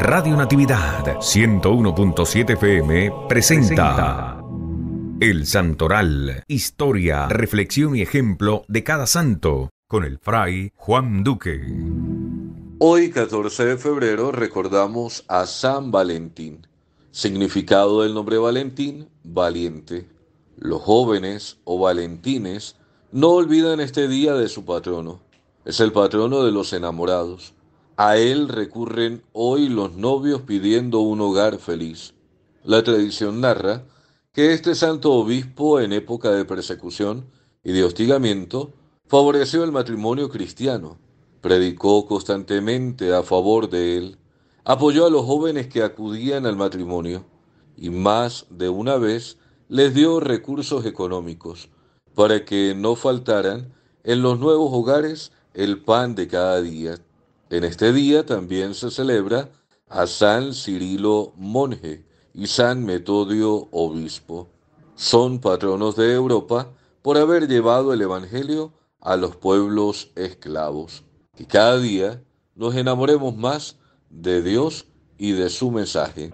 Radio Natividad 101.7 FM presenta El Santoral, historia, reflexión y ejemplo de cada santo, con el fray Juan Duque. Hoy, 14 de febrero, recordamos a San Valentín. Significado del nombre Valentín, valiente. Los jóvenes o valentines no olvidan este día de su patrono. Es el patrono de los enamorados. A él recurren hoy los novios pidiendo un hogar feliz. La tradición narra que este santo obispo en época de persecución y de hostigamiento favoreció el matrimonio cristiano, predicó constantemente a favor de él, apoyó a los jóvenes que acudían al matrimonio y más de una vez les dio recursos económicos para que no faltaran en los nuevos hogares el pan de cada día. En este día también se celebra a San Cirilo Monje y San Metodio Obispo. Son patronos de Europa por haber llevado el Evangelio a los pueblos esclavos. Que cada día nos enamoremos más de Dios y de su mensaje.